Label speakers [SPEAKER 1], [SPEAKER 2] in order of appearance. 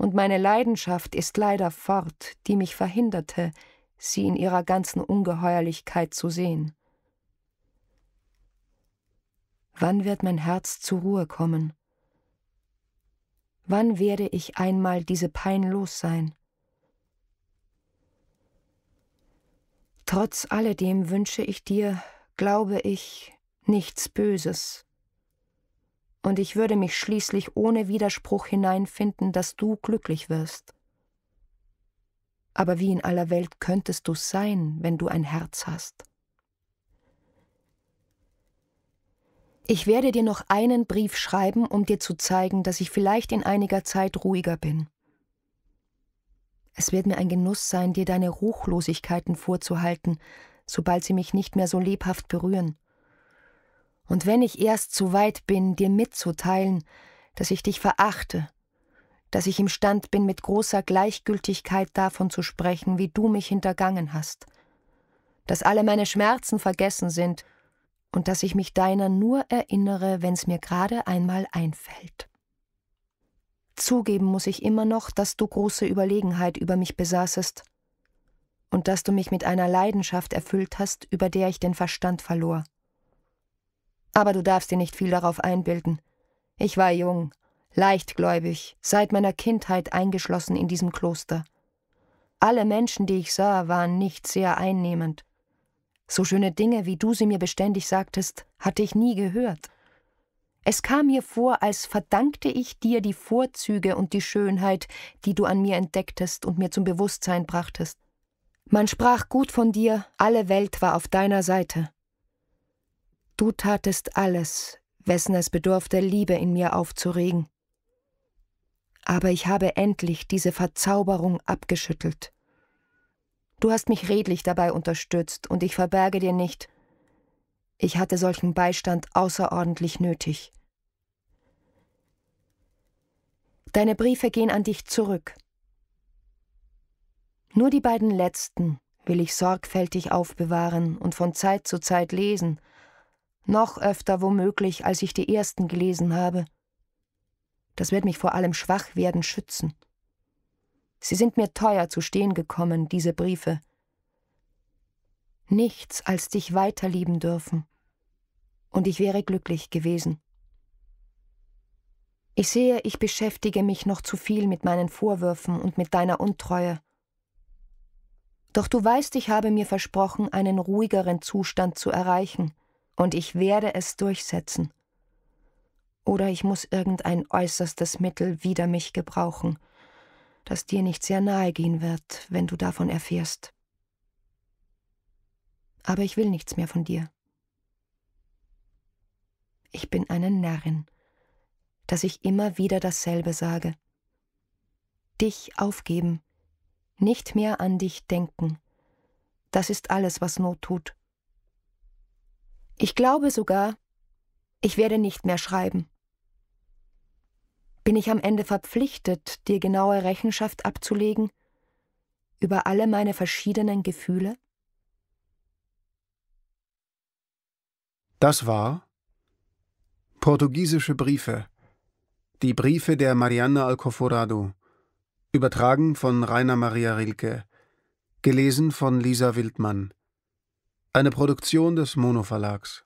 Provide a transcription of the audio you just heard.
[SPEAKER 1] und meine Leidenschaft ist leider fort, die mich verhinderte, sie in ihrer ganzen Ungeheuerlichkeit zu sehen. Wann wird mein Herz zur Ruhe kommen? Wann werde ich einmal diese Pein los sein? Trotz alledem wünsche ich dir, glaube ich, nichts Böses und ich würde mich schließlich ohne Widerspruch hineinfinden, dass du glücklich wirst. Aber wie in aller Welt könntest du sein, wenn du ein Herz hast? Ich werde dir noch einen Brief schreiben, um dir zu zeigen, dass ich vielleicht in einiger Zeit ruhiger bin. Es wird mir ein Genuss sein, dir deine Ruchlosigkeiten vorzuhalten, sobald sie mich nicht mehr so lebhaft berühren und wenn ich erst zu weit bin, dir mitzuteilen, dass ich dich verachte, dass ich imstand bin, mit großer Gleichgültigkeit davon zu sprechen, wie du mich hintergangen hast, dass alle meine Schmerzen vergessen sind und dass ich mich deiner nur erinnere, wenn's mir gerade einmal einfällt. Zugeben muss ich immer noch, dass du große Überlegenheit über mich besaßest und dass du mich mit einer Leidenschaft erfüllt hast, über der ich den Verstand verlor. Aber du darfst dir nicht viel darauf einbilden. Ich war jung, leichtgläubig, seit meiner Kindheit eingeschlossen in diesem Kloster. Alle Menschen, die ich sah, waren nicht sehr einnehmend. So schöne Dinge, wie du sie mir beständig sagtest, hatte ich nie gehört. Es kam mir vor, als verdankte ich dir die Vorzüge und die Schönheit, die du an mir entdecktest und mir zum Bewusstsein brachtest. Man sprach gut von dir, alle Welt war auf deiner Seite. Du tatest alles, wessen es bedurfte, Liebe in mir aufzuregen. Aber ich habe endlich diese Verzauberung abgeschüttelt. Du hast mich redlich dabei unterstützt, und ich verberge dir nicht, ich hatte solchen Beistand außerordentlich nötig. Deine Briefe gehen an dich zurück. Nur die beiden letzten will ich sorgfältig aufbewahren und von Zeit zu Zeit lesen, noch öfter womöglich, als ich die ersten gelesen habe. Das wird mich vor allem Schwachwerden schützen. Sie sind mir teuer zu stehen gekommen, diese Briefe. Nichts als dich weiterlieben dürfen. Und ich wäre glücklich gewesen. Ich sehe, ich beschäftige mich noch zu viel mit meinen Vorwürfen und mit deiner Untreue. Doch du weißt, ich habe mir versprochen, einen ruhigeren Zustand zu erreichen und ich werde es durchsetzen. Oder ich muss irgendein äußerstes Mittel wider mich gebrauchen, das dir nicht sehr nahe gehen wird, wenn du davon erfährst. Aber ich will nichts mehr von dir. Ich bin eine Närrin, dass ich immer wieder dasselbe sage. Dich aufgeben, nicht mehr an dich denken. Das ist alles, was Not tut. Ich glaube sogar, ich werde nicht mehr schreiben. Bin ich am Ende verpflichtet, dir genaue Rechenschaft abzulegen über alle meine verschiedenen Gefühle? Das war Portugiesische Briefe. Die Briefe der Marianne Alcoforado. Übertragen von Rainer Maria Rilke. Gelesen von Lisa Wildmann. Eine Produktion des Mono Verlags.